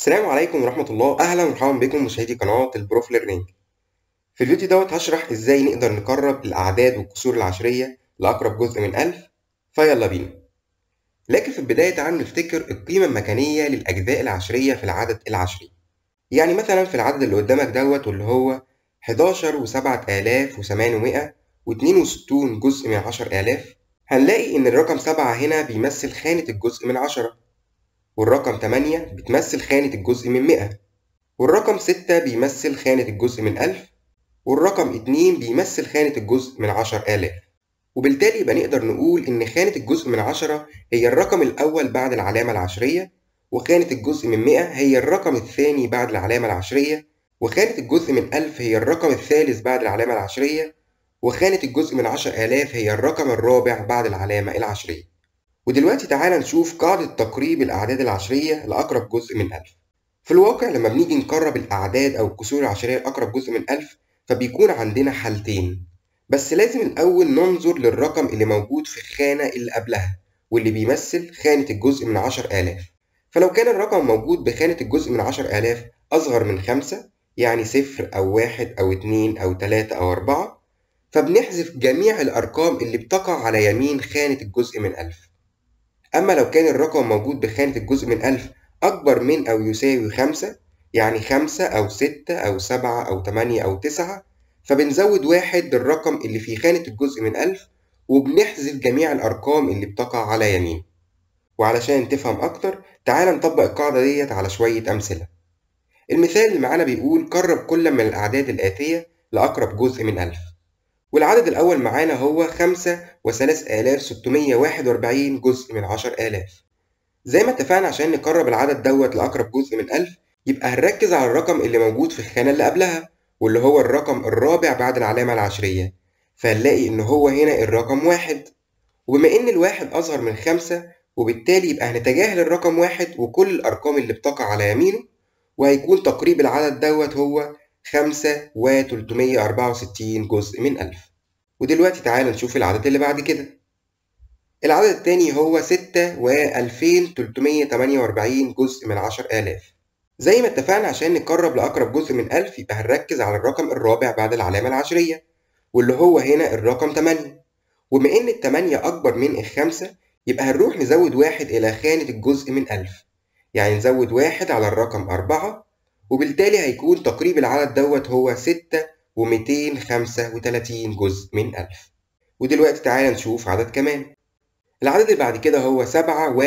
السلام عليكم ورحمة الله أهلا ومرحبا بكم مشاهدي قناة البروف ليرنينج في الفيديو دوت هشرح إزاي نقدر نقرب الأعداد والكسور العشرية لأقرب جزء من ألف فيلا بينا لكن في البداية تعالوا نفتكر القيمة المكانية للأجزاء العشرية في العدد العشري يعني مثلا في العدد اللي قدامك دوت واللي هو 11 و 7800 و62 جزء من 10000 هنلاقي إن الرقم 7 هنا بيمثل خانة الجزء من 10 والرقم 8 بتمثل خانة الجزء من 100 والرقم 6 بيمثل خانة الجزء من 1000 والرقم 2 بيمثل خانة الجزء من 10000 وبالتالي بنقدر نقول إن خانة الجزء من 10 هي الرقم الأول بعد العلامة العشرية وخانة الجزء من 100 هي الرقم الثاني بعد العلامة العشرية وخانة الجزء من 1000 هي الرقم الثالث بعد العلامة العشرية وخانة الجزء من 10000 هي الرقم الرابع بعد العلامة العشرية ودلوقتي تعالى نشوف قاعدة تقريب الأعداد العشرية لأقرب جزء من ألف في الواقع لما بنيجي نقرب الأعداد أو الكسور العشرية لأقرب جزء من ألف فبيكون عندنا حالتين بس لازم الأول ننظر للرقم اللي موجود في الخانة اللي قبلها واللي بيمثل خانة الجزء من عشر آلاف فلو كان الرقم موجود بخانة الجزء من عشر آلاف أصغر من خمسة يعني صفر أو واحد أو اتنين أو تلاتة أو أربعة فبنحذف جميع الأرقام اللي بتقع على يمين خانة الجزء من ألف أما لو كان الرقم موجود بخانة الجزء من ألف أكبر من أو يساوي خمسة يعني خمسة أو ستة أو سبعة أو تمانية أو تسعة فبنزود واحد للرقم اللي في خانة الجزء من ألف وبنحذف جميع الأرقام اللي بتقع على يمين وعلشان تفهم أكتر تعال نطبق القاعدة ديت على شوية أمثلة المثال اللي معانا بيقول قرب كل من الأعداد الآتية لأقرب جزء من ألف والعدد الأول معانا هو خمسة وثلاث آلاف ستمية واحد وأربعين جزء من عشر آلاف زي ما اتفقنا عشان نقرب العدد دوت لأقرب جزء من ألف يبقى هنركز على الرقم اللي موجود في الخانة اللي قبلها واللي هو الرقم الرابع بعد العلامة العشرية فهنلاقي إن هو هنا الرقم واحد وبما إن الواحد أصغر من خمسة وبالتالي يبقى هنتجاهل الرقم واحد وكل الأرقام اللي بتقع على يمينه وهيكون تقريب العدد دوت هو خمسة وتلتمية أربعة وستين جزء من ألف ودلوقتي تعالى نشوف العدد اللي بعد كده العدد التاني هو ستة وألفين تلتمية تمانية وأربعين جزء من عشر آلاف زي ما اتفقنا عشان نقرب لأقرب جزء من ألف يبقى هنركز على الرقم الرابع بعد العلامة العشرية واللي هو هنا الرقم تمانية وبما إن التمانية أكبر من الخمسة يبقى هنروح نزود واحد إلى خانة الجزء من ألف يعني نزود واحد على الرقم أربعة وبالتالي هيكون تقريب العدد دوت هو 6 و235 جزء من 1000 ودلوقتي تعالى نشوف عدد كمان العدد اللي بعد كده هو 7 و2354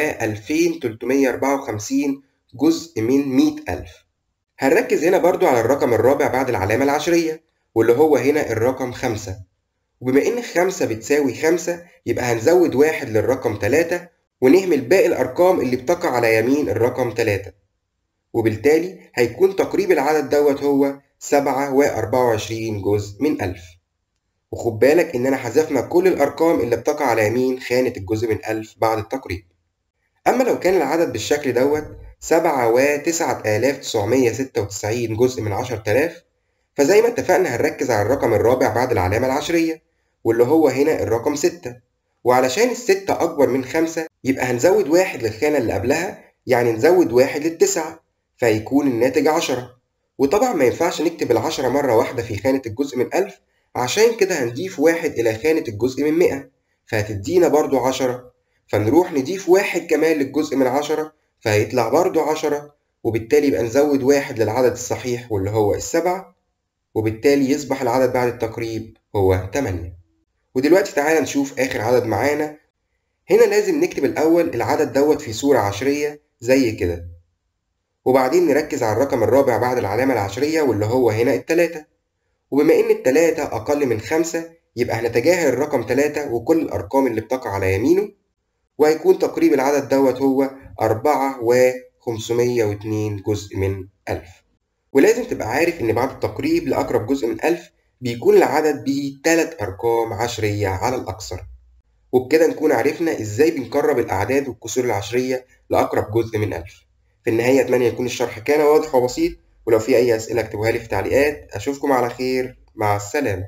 جزء من 100000 هنركز هنا برضو على الرقم الرابع بعد العلامة العشرية واللي هو هنا الرقم 5 وبما إن 5 بتساوي 5 يبقى هنزود واحد للرقم 3 ونهمل باقي الأرقام اللي بتقع على يمين الرقم 3 وبالتالي هيكون تقريب العدد دوت هو 7 و 24 جزء من 1000 وخد بالك ان انا حذفنا كل الأرقام اللي بتقع على يمين خانة الجزء من 1000 بعد التقريب أما لو كان العدد بالشكل دوت 7 و 9996 جزء من 10000 فزي ما اتفقنا هنركز على الرقم الرابع بعد العلامة العشرية واللي هو هنا الرقم 6 وعلشان الستة أكبر من خمسة يبقى هنزود واحد للخانة اللي قبلها يعني نزود واحد للتسعة فهيكون الناتج عشرة وطبعا ما ينفعش نكتب العشرة مرة واحدة في خانة الجزء من ألف عشان كده هنضيف واحد إلى خانة الجزء من مئة فهتدينا برضو عشرة فنروح نضيف واحد كمان للجزء من عشرة فهيطلع برضو عشرة وبالتالي يبقى نزود واحد للعدد الصحيح واللي هو السبعة وبالتالي يصبح العدد بعد التقريب هو 8 ودلوقتي تعالى نشوف آخر عدد معانا هنا لازم نكتب الأول العدد دوت في صورة عشرية زي كده وبعدين نركز على الرقم الرابع بعد العلامة العشرية واللي هو هنا التلاتة وبما إن التلاتة أقل من خمسة يبقى هنتجاهل الرقم تلاتة وكل الأرقام اللي بتقع على يمينه وهيكون تقريب العدد دوت هو أربعة وخمسمية واتنين جزء من ألف ولازم تبقى عارف إن بعد التقريب لأقرب جزء من ألف بيكون العدد به تلات أرقام عشرية على الأكثر وبكده نكون عرفنا إزاي بنقرب الأعداد والكسور العشرية لأقرب جزء من ألف في النهاية أتمنى يكون الشرح كان واضح وبسيط ولو في أي أسئلة اكتبوها لي في تعليقات أشوفكم على خير مع السلامة